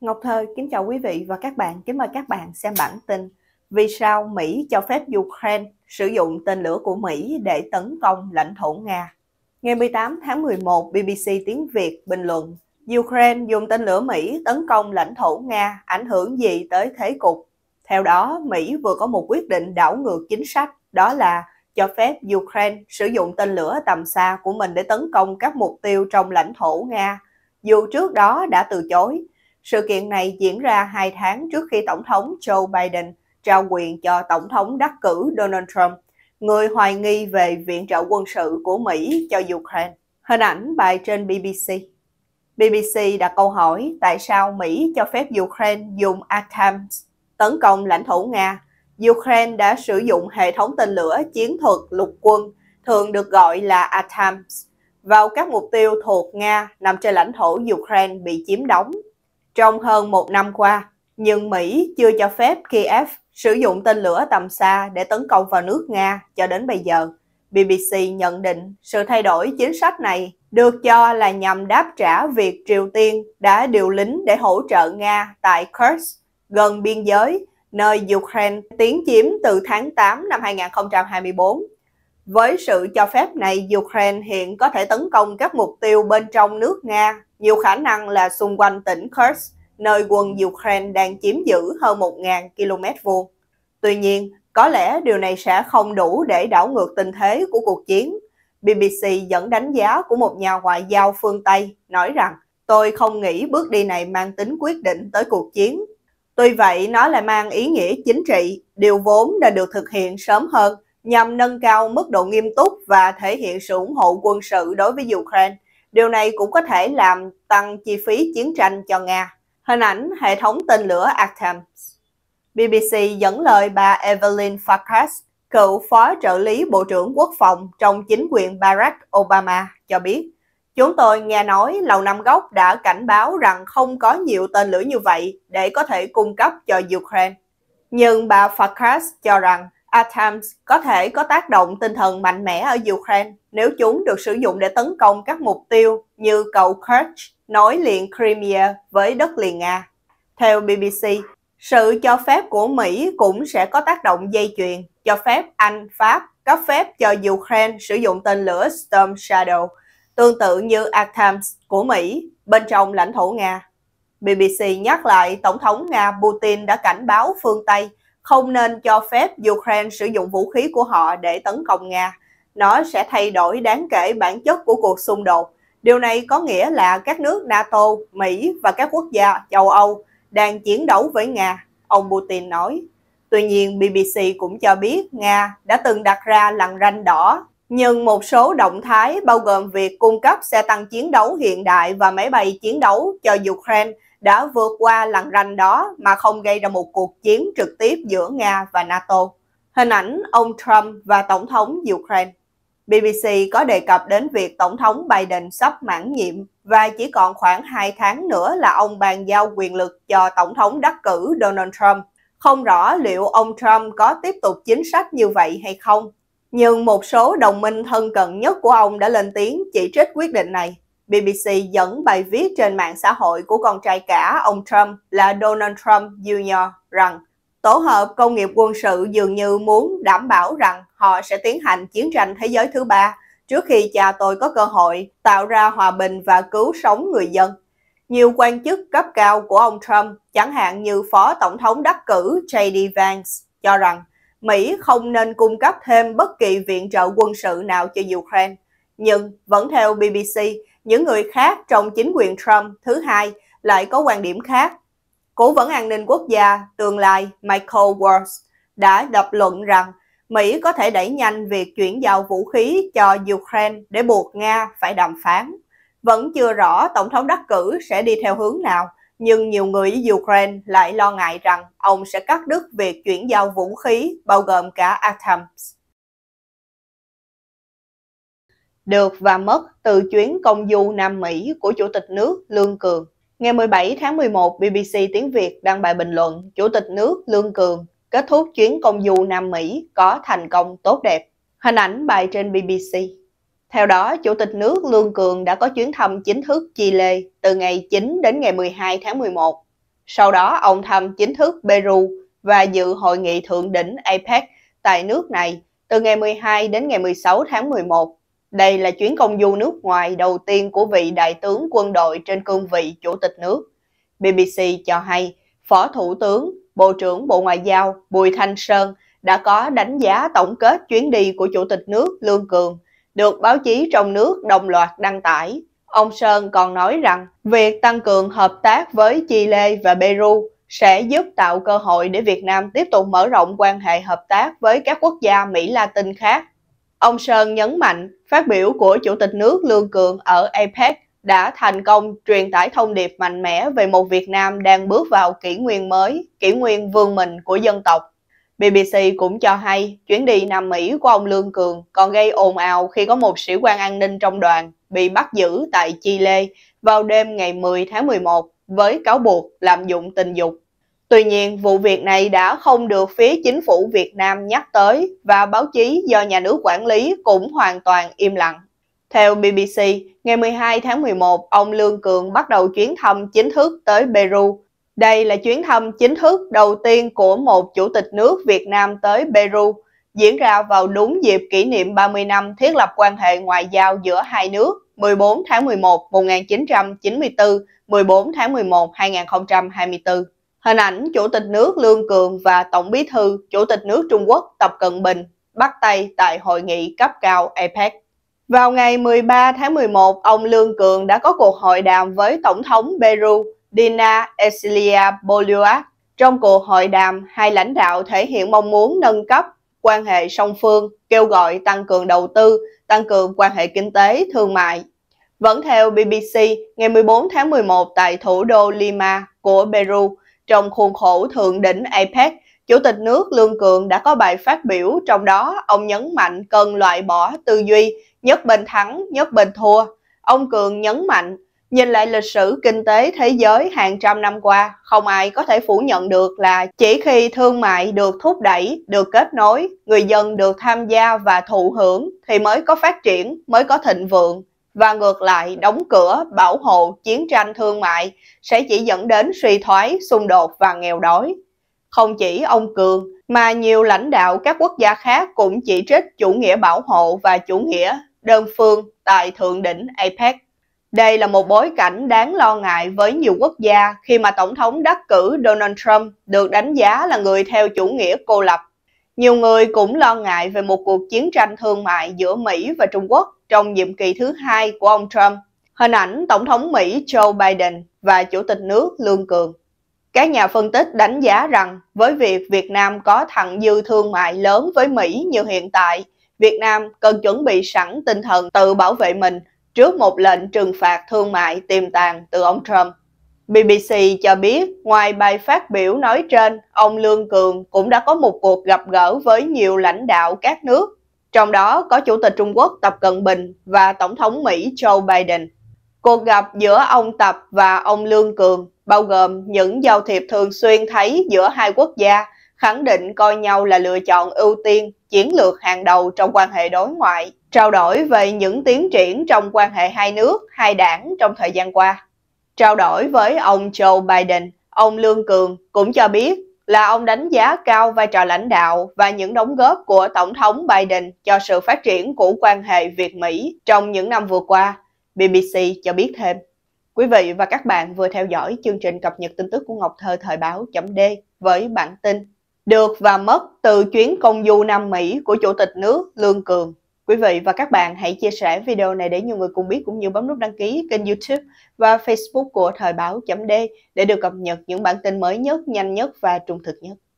Ngọc Thơ kính chào quý vị và các bạn. Kính mời các bạn xem bản tin Vì sao Mỹ cho phép Ukraine sử dụng tên lửa của Mỹ để tấn công lãnh thổ Nga? Ngày 18 tháng 11, BBC tiếng Việt bình luận Ukraine dùng tên lửa Mỹ tấn công lãnh thổ Nga ảnh hưởng gì tới thế cục? Theo đó, Mỹ vừa có một quyết định đảo ngược chính sách, đó là cho phép Ukraine sử dụng tên lửa tầm xa của mình để tấn công các mục tiêu trong lãnh thổ Nga, dù trước đó đã từ chối. Sự kiện này diễn ra hai tháng trước khi Tổng thống Joe Biden trao quyền cho Tổng thống đắc cử Donald Trump, người hoài nghi về viện trợ quân sự của Mỹ cho Ukraine. Hình ảnh bài trên BBC. BBC đặt câu hỏi tại sao Mỹ cho phép Ukraine dùng Atams tấn công lãnh thổ Nga. Ukraine đã sử dụng hệ thống tên lửa chiến thuật lục quân, thường được gọi là Atams, vào các mục tiêu thuộc Nga nằm trên lãnh thổ Ukraine bị chiếm đóng trong hơn một năm qua, nhưng Mỹ chưa cho phép Kiev sử dụng tên lửa tầm xa để tấn công vào nước Nga cho đến bây giờ. BBC nhận định sự thay đổi chính sách này được cho là nhằm đáp trả việc Triều Tiên đã điều lính để hỗ trợ Nga tại Kursk, gần biên giới, nơi Ukraine tiến chiếm từ tháng 8 năm 2024 với sự cho phép này, Ukraine hiện có thể tấn công các mục tiêu bên trong nước Nga, nhiều khả năng là xung quanh tỉnh Kursk, nơi quân Ukraine đang chiếm giữ hơn 1.000 km vuông. Tuy nhiên, có lẽ điều này sẽ không đủ để đảo ngược tình thế của cuộc chiến. BBC dẫn đánh giá của một nhà ngoại giao phương Tây nói rằng tôi không nghĩ bước đi này mang tính quyết định tới cuộc chiến. Tuy vậy, nó lại mang ý nghĩa chính trị, điều vốn đã được thực hiện sớm hơn – nhằm nâng cao mức độ nghiêm túc và thể hiện sự ủng hộ quân sự đối với Ukraine. Điều này cũng có thể làm tăng chi phí chiến tranh cho Nga. Hình ảnh hệ thống tên lửa Artemis. BBC dẫn lời bà Evelyn Farkas, cựu phó trợ lý Bộ trưởng Quốc phòng trong chính quyền Barack Obama, cho biết Chúng tôi nghe nói Lầu Năm Góc đã cảnh báo rằng không có nhiều tên lửa như vậy để có thể cung cấp cho Ukraine. Nhưng bà Farkas cho rằng ATAMS có thể có tác động tinh thần mạnh mẽ ở Ukraine nếu chúng được sử dụng để tấn công các mục tiêu như cầu Kerch nối liền Crimea với đất liền Nga. Theo BBC, sự cho phép của Mỹ cũng sẽ có tác động dây chuyền, cho phép Anh, Pháp cấp phép cho Ukraine sử dụng tên lửa Storm Shadow, tương tự như ATAMS của Mỹ bên trong lãnh thổ Nga. BBC nhắc lại Tổng thống Nga Putin đã cảnh báo phương Tây không nên cho phép Ukraine sử dụng vũ khí của họ để tấn công Nga. Nó sẽ thay đổi đáng kể bản chất của cuộc xung đột. Điều này có nghĩa là các nước NATO, Mỹ và các quốc gia châu Âu đang chiến đấu với Nga, ông Putin nói. Tuy nhiên, BBC cũng cho biết Nga đã từng đặt ra lằn ranh đỏ nhưng một số động thái bao gồm việc cung cấp xe tăng chiến đấu hiện đại và máy bay chiến đấu cho Ukraine đã vượt qua lằn ranh đó mà không gây ra một cuộc chiến trực tiếp giữa Nga và NATO. Hình ảnh ông Trump và Tổng thống Ukraine BBC có đề cập đến việc Tổng thống Biden sắp mãn nhiệm và chỉ còn khoảng 2 tháng nữa là ông bàn giao quyền lực cho Tổng thống đắc cử Donald Trump. Không rõ liệu ông Trump có tiếp tục chính sách như vậy hay không, nhưng một số đồng minh thân cận nhất của ông đã lên tiếng chỉ trích quyết định này. BBC dẫn bài viết trên mạng xã hội của con trai cả ông Trump là Donald Trump Jr. rằng tổ hợp công nghiệp quân sự dường như muốn đảm bảo rằng họ sẽ tiến hành chiến tranh thế giới thứ ba trước khi cha tôi có cơ hội tạo ra hòa bình và cứu sống người dân. Nhiều quan chức cấp cao của ông Trump, chẳng hạn như Phó Tổng thống đắc cử J.D. Vance, cho rằng Mỹ không nên cung cấp thêm bất kỳ viện trợ quân sự nào cho Ukraine. Nhưng vẫn theo BBC, những người khác trong chính quyền Trump thứ hai lại có quan điểm khác. Cố vấn an ninh quốc gia tương lai Michael Waltz đã đập luận rằng Mỹ có thể đẩy nhanh việc chuyển giao vũ khí cho Ukraine để buộc Nga phải đàm phán. Vẫn chưa rõ Tổng thống đắc cử sẽ đi theo hướng nào, nhưng nhiều người ở Ukraine lại lo ngại rằng ông sẽ cắt đứt việc chuyển giao vũ khí, bao gồm cả ATAMS. Được và mất từ chuyến công du Nam Mỹ của Chủ tịch nước Lương Cường. Ngày 17 tháng 11, BBC tiếng Việt đăng bài bình luận Chủ tịch nước Lương Cường kết thúc chuyến công du Nam Mỹ có thành công tốt đẹp. Hình ảnh bài trên BBC. Theo đó, Chủ tịch nước Lương Cường đã có chuyến thăm chính thức Chile từ ngày 9 đến ngày 12 tháng 11. Sau đó, ông thăm chính thức Peru và dự hội nghị thượng đỉnh APEC tại nước này từ ngày 12 đến ngày 16 tháng 11. Đây là chuyến công du nước ngoài đầu tiên của vị đại tướng quân đội trên cương vị chủ tịch nước. BBC cho hay, Phó Thủ tướng, Bộ trưởng Bộ Ngoại giao Bùi Thanh Sơn đã có đánh giá tổng kết chuyến đi của Chủ tịch nước Lương Cường – được báo chí trong nước đồng loạt đăng tải. Ông Sơn còn nói rằng việc tăng cường hợp tác với Chile và Peru sẽ giúp tạo cơ hội để Việt Nam tiếp tục mở rộng quan hệ hợp tác với các quốc gia Mỹ Latin khác. Ông Sơn nhấn mạnh, phát biểu của Chủ tịch nước Lương Cường ở APEC đã thành công truyền tải thông điệp mạnh mẽ về một Việt Nam đang bước vào kỷ nguyên mới, kỷ nguyên vương mình của dân tộc. BBC cũng cho hay chuyến đi Nam Mỹ của ông Lương Cường còn gây ồn ào khi có một sĩ quan an ninh trong đoàn bị bắt giữ tại Chile vào đêm ngày 10 tháng 11 với cáo buộc lạm dụng tình dục. Tuy nhiên, vụ việc này đã không được phía chính phủ Việt Nam nhắc tới và báo chí do nhà nước quản lý cũng hoàn toàn im lặng. Theo BBC, ngày 12 tháng 11, ông Lương Cường bắt đầu chuyến thăm chính thức tới Peru đây là chuyến thăm chính thức đầu tiên của một chủ tịch nước Việt Nam tới Peru, diễn ra vào đúng dịp kỷ niệm 30 năm thiết lập quan hệ ngoại giao giữa hai nước 14 tháng 11 1994, 14 tháng 11 2024. Hình ảnh Chủ tịch nước Lương Cường và Tổng bí thư Chủ tịch nước Trung Quốc Tập Cận Bình bắt tay tại hội nghị cấp cao APEC. Vào ngày 13 tháng 11, ông Lương Cường đã có cuộc hội đàm với Tổng thống Peru Dina Cecilia Bolívar trong cuộc hội đàm, hai lãnh đạo thể hiện mong muốn nâng cấp quan hệ song phương, kêu gọi tăng cường đầu tư, tăng cường quan hệ kinh tế, thương mại. Vẫn theo BBC, ngày 14 tháng 11 tại thủ đô Lima của Peru, trong khuôn khổ thượng đỉnh APEC, Chủ tịch nước Lương Cường đã có bài phát biểu, trong đó ông nhấn mạnh cần loại bỏ tư duy nhất bên thắng, nhất bên thua. Ông Cường nhấn mạnh Nhìn lại lịch sử kinh tế thế giới hàng trăm năm qua, không ai có thể phủ nhận được là chỉ khi thương mại được thúc đẩy, được kết nối, người dân được tham gia và thụ hưởng thì mới có phát triển, mới có thịnh vượng. Và ngược lại, đóng cửa, bảo hộ, chiến tranh thương mại sẽ chỉ dẫn đến suy thoái, xung đột và nghèo đói. Không chỉ ông Cường, mà nhiều lãnh đạo các quốc gia khác cũng chỉ trích chủ nghĩa bảo hộ và chủ nghĩa đơn phương tại thượng đỉnh APEC. Đây là một bối cảnh đáng lo ngại với nhiều quốc gia khi mà Tổng thống đắc cử Donald Trump được đánh giá là người theo chủ nghĩa cô lập. Nhiều người cũng lo ngại về một cuộc chiến tranh thương mại giữa Mỹ và Trung Quốc trong nhiệm kỳ thứ hai của ông Trump. Hình ảnh Tổng thống Mỹ Joe Biden và Chủ tịch nước Lương Cường. Các nhà phân tích đánh giá rằng với việc Việt Nam có thặng dư thương mại lớn với Mỹ như hiện tại, Việt Nam cần chuẩn bị sẵn tinh thần tự bảo vệ mình trước một lệnh trừng phạt thương mại tiềm tàng từ ông Trump. BBC cho biết, ngoài bài phát biểu nói trên, ông Lương Cường cũng đã có một cuộc gặp gỡ với nhiều lãnh đạo các nước, trong đó có Chủ tịch Trung Quốc Tập Cận Bình và Tổng thống Mỹ Joe Biden. Cuộc gặp giữa ông Tập và ông Lương Cường bao gồm những giao thiệp thường xuyên thấy giữa hai quốc gia – khẳng định coi nhau là lựa chọn ưu tiên, chiến lược hàng đầu trong quan hệ đối ngoại, trao đổi về những tiến triển trong quan hệ hai nước, hai đảng trong thời gian qua. Trao đổi với ông Joe Biden, ông Lương Cường cũng cho biết là ông đánh giá cao vai trò lãnh đạo và những đóng góp của Tổng thống Biden cho sự phát triển của quan hệ Việt-Mỹ trong những năm vừa qua, BBC cho biết thêm. Quý vị và các bạn vừa theo dõi chương trình cập nhật tin tức của Ngọc Thơ Thời báo D với bản tin được và mất từ chuyến công du Nam Mỹ của Chủ tịch nước Lương Cường. Quý vị và các bạn hãy chia sẻ video này để nhiều người cùng biết cũng như bấm nút đăng ký kênh YouTube và Facebook của Thời báo.d để được cập nhật những bản tin mới nhất, nhanh nhất và trung thực nhất.